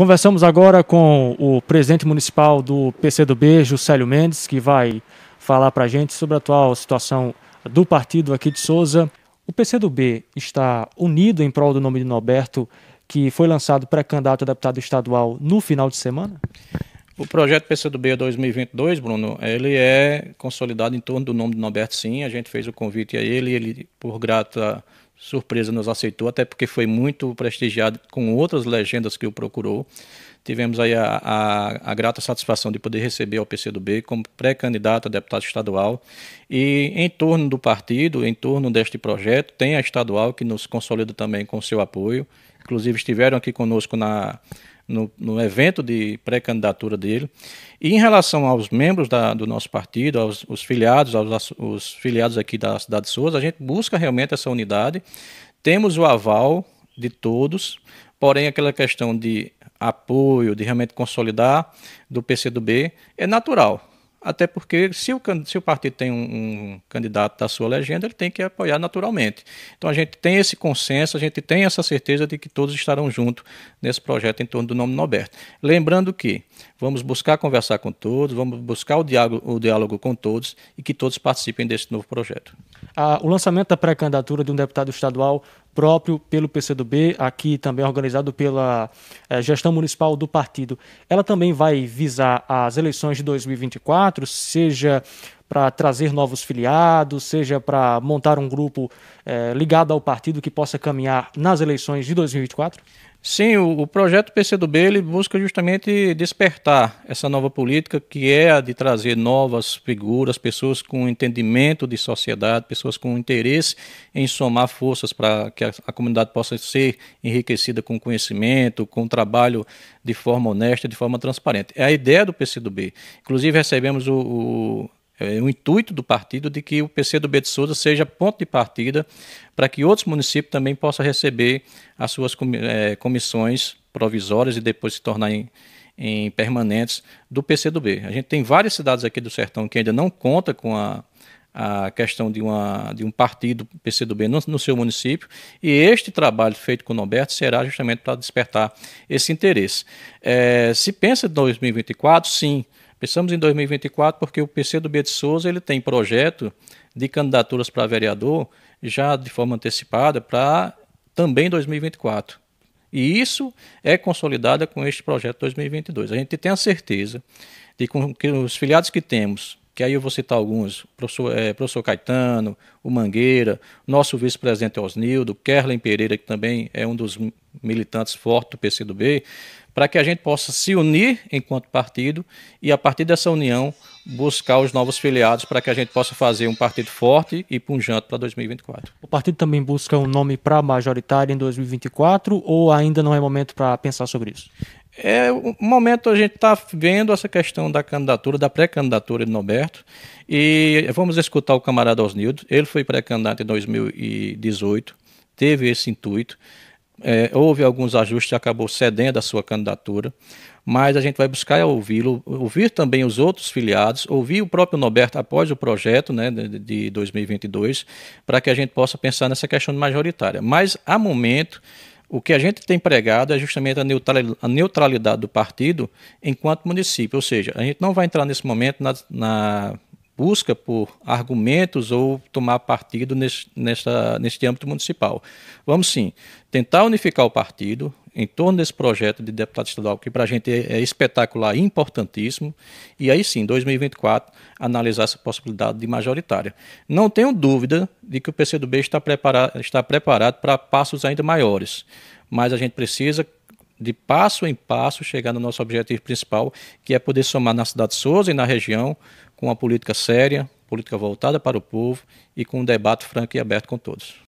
Conversamos agora com o presidente municipal do PCdoB, Juscelio Mendes, que vai falar para a gente sobre a atual situação do partido aqui de Souza. O PCdoB está unido em prol do nome de Norberto, que foi lançado pré-candidato a deputado estadual no final de semana? O projeto PCdoB 2022, Bruno, ele é consolidado em torno do nome do Norberto Sim. A gente fez o convite a ele, ele, por grata surpresa, nos aceitou, até porque foi muito prestigiado com outras legendas que o procurou. Tivemos aí a, a, a grata satisfação de poder receber ao PCdoB como pré-candidato a deputado estadual. E em torno do partido, em torno deste projeto, tem a estadual que nos consolida também com seu apoio. Inclusive estiveram aqui conosco na no, no evento de pré-candidatura dele. E em relação aos membros da, do nosso partido, aos os filiados, aos os filiados aqui da cidade de Souza, a gente busca realmente essa unidade. Temos o aval de todos, porém aquela questão de apoio, de realmente consolidar do PCdoB, é natural até porque, se o, se o partido tem um, um, candidato da sua legenda, ele tem que apoiar naturalmente. Então, a gente tem esse consenso, a gente tem essa certeza de que todos estarão juntos nesse projeto em torno do nome Norberto. Lembrando que vamos buscar conversar com todos, vamos buscar o diálogo, o diálogo com todos e que todos participem desse novo projeto. Ah, o lançamento da pré-candidatura de um deputado estadual próprio pelo PCdoB, aqui também organizado pela eh, gestão municipal do partido. Ela também vai visar as eleições de 2024, seja para trazer novos filiados, seja para montar um grupo é, ligado ao partido que possa caminhar nas eleições de 2024? Sim, o, o projeto PCdoB ele busca justamente despertar essa nova política que é a de trazer novas figuras, pessoas com entendimento de sociedade, pessoas com interesse em somar forças para que a, a, comunidade possa ser enriquecida com conhecimento, com trabalho de forma honesta, de forma transparente. É a ideia do PCdoB. Inclusive recebemos o, o é, o intuito do partido de que o PCdoB de Souza seja ponto de partida para que outros municípios também possam receber as suas é, comissões provisórias e depois se tornarem em permanentes do PCdoB. A gente tem várias cidades aqui do Sertão que ainda não conta com a, a questão de, uma, de um partido PCdoB no, no seu município, e este trabalho feito com o Norberto será justamente para despertar esse interesse. É, se pensa em 2024, sim, Pensamos em 2024 porque o PCdoB de Souza ele tem projeto de candidaturas para vereador já de forma antecipada para também 2024. E isso é consolidado com este projeto 2022. A gente tem a certeza de que os filiados que temos que aí eu vou citar alguns, professor, é, professor Caetano, o Mangueira, nosso vice-presidente Osnildo, Kerlen Pereira, que também é um dos militantes fortes do PCdoB, para que a gente possa se unir enquanto partido e, a partir dessa união, buscar os novos filiados para que a gente possa fazer um partido forte e punjante para 2024. O partido também busca um nome para a majoritária em 2024 ou ainda não é momento para pensar sobre isso? é um momento a gente está vendo essa questão da candidatura, da pré-candidatura de Norberto, e vamos escutar o camarada Osnildo. Ele foi pré-candidato em 2018, teve esse intuito. É, houve alguns ajustes, acabou cedendo a sua candidatura, mas a gente vai buscar é ouvi-lo, ouvir também os outros filiados, ouvir o próprio Norberto após o projeto né, de, de 2022, para que a gente possa pensar nessa questão majoritária. Mas, a momento, o que a gente tem pregado é justamente a neutralidade do partido enquanto município, ou seja, a gente não vai entrar nesse momento na, na busca por argumentos ou tomar partido nesse, nessa neste âmbito municipal. Vamos sim tentar unificar o partido em torno desse projeto de deputado estadual, que para a gente é, é espetacular e importantíssimo, e aí sim, em 2024, analisar essa possibilidade de majoritária. Não tenho dúvida de que o PCdoB está preparado, está preparado para passos ainda maiores, mas a gente precisa de passo em passo, chegar no nosso objetivo principal, que é poder somar na cidade de Souza e na região com uma política séria, política voltada para o povo e com um debate franco e aberto com todos.